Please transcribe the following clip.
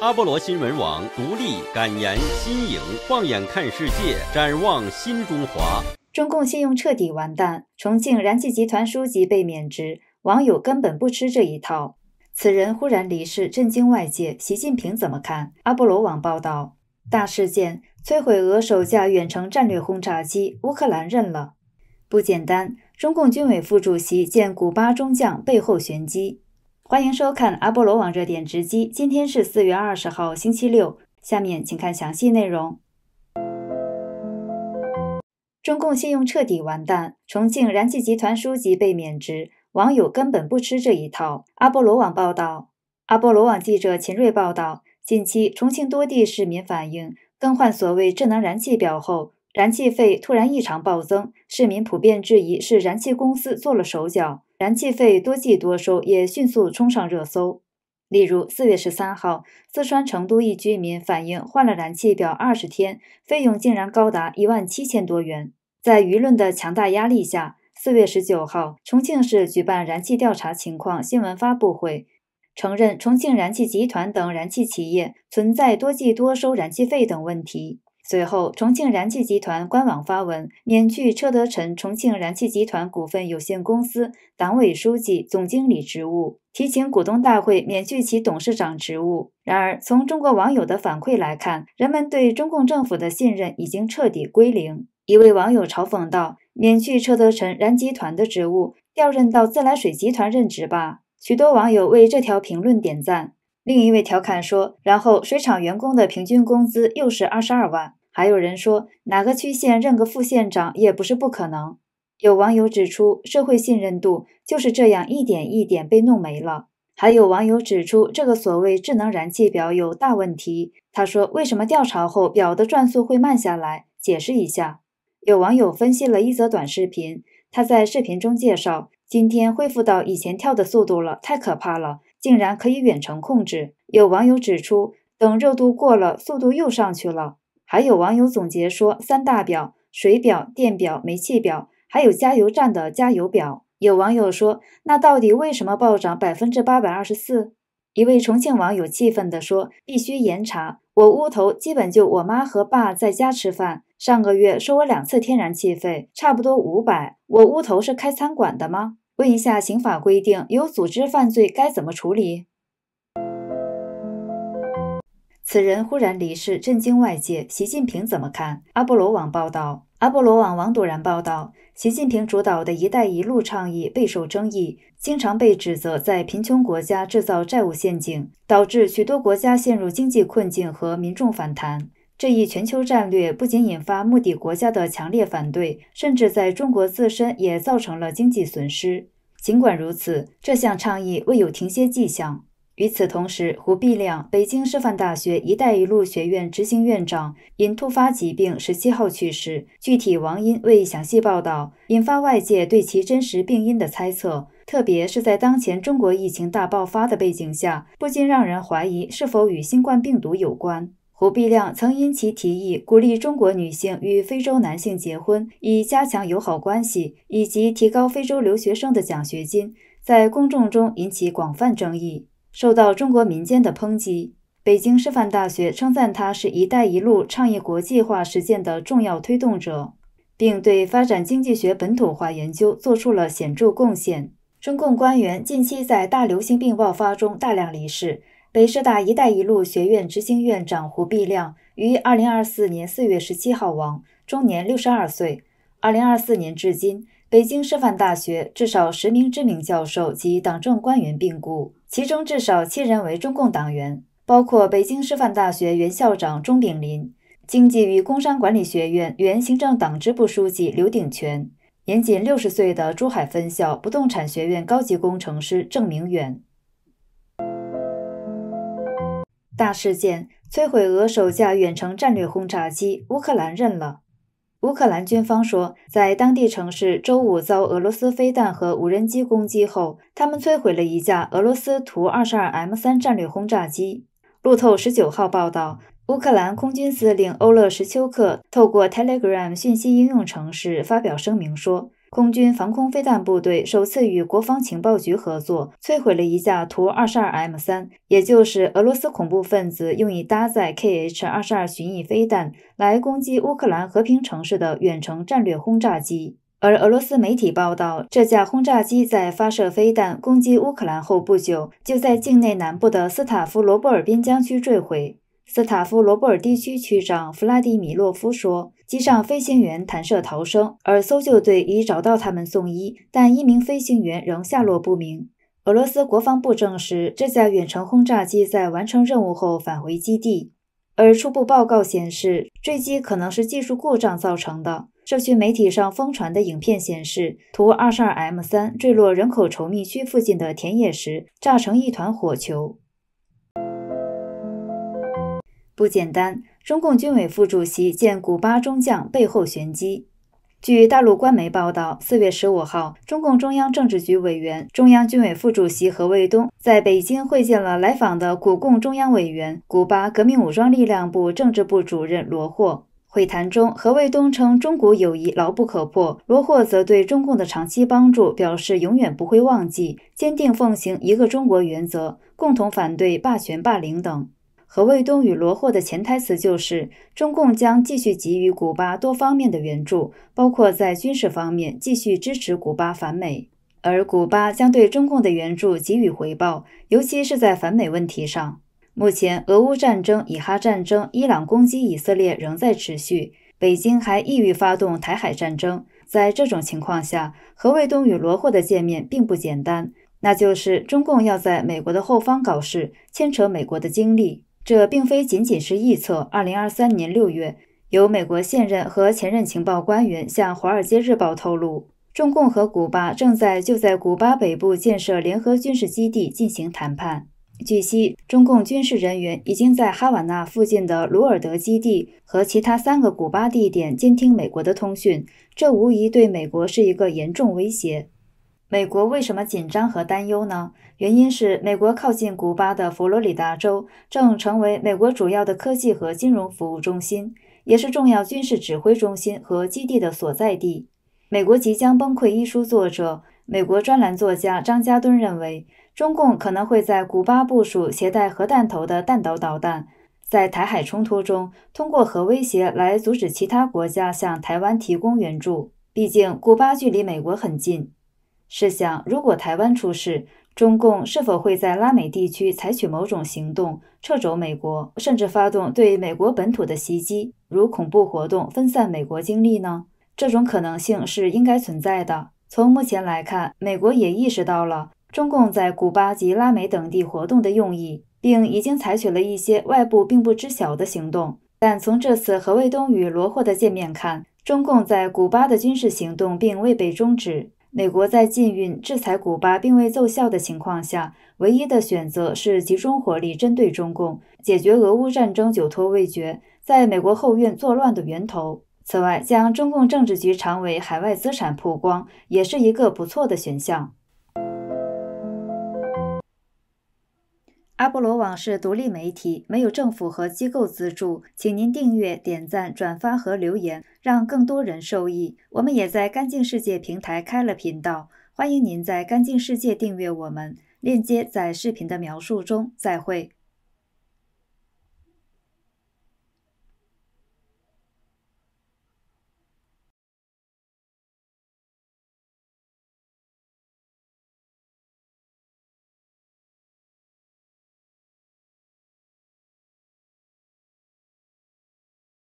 阿波罗新闻网独立、敢言、新颖，放眼看世界，展望新中华。中共信用彻底完蛋，重庆燃气集团书记被免职，网友根本不吃这一套。此人忽然离世，震惊外界，习近平怎么看？阿波罗网报道：大事件摧毁俄首架远程战略轰炸机，乌克兰认了，不简单。中共军委副主席见古巴中将背后玄机。欢迎收看阿波罗网热点直击，今天是四月二十号，星期六。下面请看详细内容。中共信用彻底完蛋，重庆燃气集团书记被免职，网友根本不吃这一套。阿波罗网报道，阿波罗网记者秦锐报道，近期重庆多地市民反映，更换所谓智能燃气表后，燃气费突然异常暴增，市民普遍质疑是燃气公司做了手脚。燃气费多计多收也迅速冲上热搜。例如，四月十三号，四川成都一居民反映换了燃气表二十天，费用竟然高达一万七千多元。在舆论的强大压力下，四月十九号，重庆市举办燃气调查情况新闻发布会，承认重庆燃气集团等燃气企业存在多计多收燃气费等问题。随后，重庆燃气集团官网发文免去车德臣重庆燃气集团股份有限公司党委书记、总经理职务，提请股东大会免去其董事长职务。然而，从中国网友的反馈来看，人们对中共政府的信任已经彻底归零。一位网友嘲讽道：“免去车德臣燃集团的职务，调任到自来水集团任职吧。”许多网友为这条评论点赞。另一位调侃说：“然后，水厂员工的平均工资又是二十二万。”还有人说哪个区县任个副县长也不是不可能。有网友指出，社会信任度就是这样一点一点被弄没了。还有网友指出，这个所谓智能燃气表有大问题。他说：“为什么调查后表的转速会慢下来？解释一下。”有网友分析了一则短视频，他在视频中介绍：“今天恢复到以前跳的速度了，太可怕了，竟然可以远程控制。”有网友指出，等热度过了，速度又上去了。还有网友总结说，三大表：水表、电表、煤气表，还有加油站的加油表。有网友说，那到底为什么暴涨百分之八百二十四？一位重庆网友气愤地说：“必须严查！我屋头基本就我妈和爸在家吃饭，上个月收我两次天然气费，差不多五百。我屋头是开餐馆的吗？问一下，刑法规定有组织犯罪该怎么处理？”此人忽然离世，震惊外界。习近平怎么看？阿波罗网报道，阿波罗网王朵然报道，习近平主导的一带一路倡议备受争议，经常被指责在贫穷国家制造债务陷阱，导致许多国家陷入经济困境和民众反弹。这一全球战略不仅引发目的国家的强烈反对，甚至在中国自身也造成了经济损失。尽管如此，这项倡议未有停歇迹象。与此同时，胡必亮，北京师范大学“一带一路”学院执行院长，因突发疾病，十七号去世。具体原因未详细报道，引发外界对其真实病因的猜测。特别是在当前中国疫情大爆发的背景下，不禁让人怀疑是否与新冠病毒有关。胡必亮曾因其提议鼓励中国女性与非洲男性结婚，以加强友好关系，以及提高非洲留学生的奖学金，在公众中引起广泛争议。受到中国民间的抨击，北京师范大学称赞他是一带一路倡议国际化实践的重要推动者，并对发展经济学本土化研究做出了显著贡献。中共官员近期在大流行病爆发中大量离世，北师大一带一路学院执行院长胡必亮于二零二四年四月十七号亡，终年六十二岁。二零二四年至今，北京师范大学至少十名知名教授及党政官员病故。其中至少七人为中共党员，包括北京师范大学原校长钟炳林、经济与工商管理学院原行政党支部书记刘鼎全，年仅六十岁的珠海分校不动产学院高级工程师郑明远。大事件摧毁俄首架远程战略轰炸机，乌克兰认了。乌克兰军方说，在当地城市周五遭俄罗斯飞弹和无人机攻击后，他们摧毁了一架俄罗斯图二十二 M 三战略轰炸机。路透十九号报道，乌克兰空军司令欧勒什丘克透过 Telegram 信息应用程式发表声明说。空军防空飞弹部队首次与国防情报局合作，摧毁了一架图 -22M3，也就是俄罗斯恐怖分子用以搭载 Kh-22 巡弋飞弹来攻击乌克兰和平城市的远程战略轰炸机。而俄罗斯媒体报道，这架轰炸机在发射飞弹攻击乌克兰后不久，就在境内南部的斯塔夫罗波尔边疆区坠毁。斯塔夫罗波尔地区区长弗拉迪米洛夫说。机上飞行员弹射逃生，而搜救队已找到他们送医，但一名飞行员仍下落不明。俄罗斯国防部证实，这架远程轰炸机在完成任务后返回基地，而初步报告显示，坠机可能是技术故障造成的。社区媒体上疯传的影片显示，图 -22M3 坠落人口稠密区附近的田野时，炸成一团火球。不简单！中共军委副主席见古巴中将背后玄机。据大陆官媒报道，四月十五号，中共中央政治局委员、中央军委副主席何卫东在北京会见了来访的古共中央委员、古巴革命武装力量部政治部主任罗霍。会谈中，何卫东称中古友谊牢不可破，罗霍则对中共的长期帮助表示永远不会忘记，坚定奉行一个中国原则，共同反对霸权霸凌等。何卫东与罗霍的潜台词就是，中共将继续给予古巴多方面的援助，包括在军事方面继续支持古巴反美，而古巴将对中共的援助给予回报，尤其是在反美问题上。目前，俄乌战争、以哈战争、伊朗攻击以色列仍在持续，北京还意欲发动台海战争。在这种情况下，何卫东与罗霍的见面并不简单，那就是中共要在美国的后方搞事，牵扯美国的精力。这并非仅仅是臆测。二零二三年六月，有美国现任和前任情报官员向《华尔街日报》透露，中共和古巴正在就在古巴北部建设联合军事基地进行谈判。据悉，中共军事人员已经在哈瓦那附近的鲁尔德基地和其他三个古巴地点监听美国的通讯，这无疑对美国是一个严重威胁。美国为什么紧张和担忧呢？原因是美国靠近古巴的佛罗里达州正成为美国主要的科技和金融服务中心，也是重要军事指挥中心和基地的所在地。《美国即将崩溃》一书作者、美国专栏作家张家敦认为，中共可能会在古巴部署携带核弹头的弹道导弹，在台海冲突中通过核威胁来阻止其他国家向台湾提供援助。毕竟，古巴距离美国很近。试想，如果台湾出事，中共是否会在拉美地区采取某种行动，撤走美国，甚至发动对美国本土的袭击，如恐怖活动，分散美国精力呢？这种可能性是应该存在的。从目前来看，美国也意识到了中共在古巴及拉美等地活动的用意，并已经采取了一些外部并不知晓的行动。但从这次何卫东与罗霍的见面看，中共在古巴的军事行动并未被终止。美国在禁运、制裁古巴并未奏效的情况下，唯一的选择是集中火力针对中共，解决俄乌战争久拖未决，在美国后院作乱的源头。此外，将中共政治局常委海外资产曝光，也是一个不错的选项。阿波罗网是独立媒体，没有政府和机构资助，请您订阅、点赞、转发和留言，让更多人受益。我们也在干净世界平台开了频道，欢迎您在干净世界订阅我们，链接在视频的描述中。再会。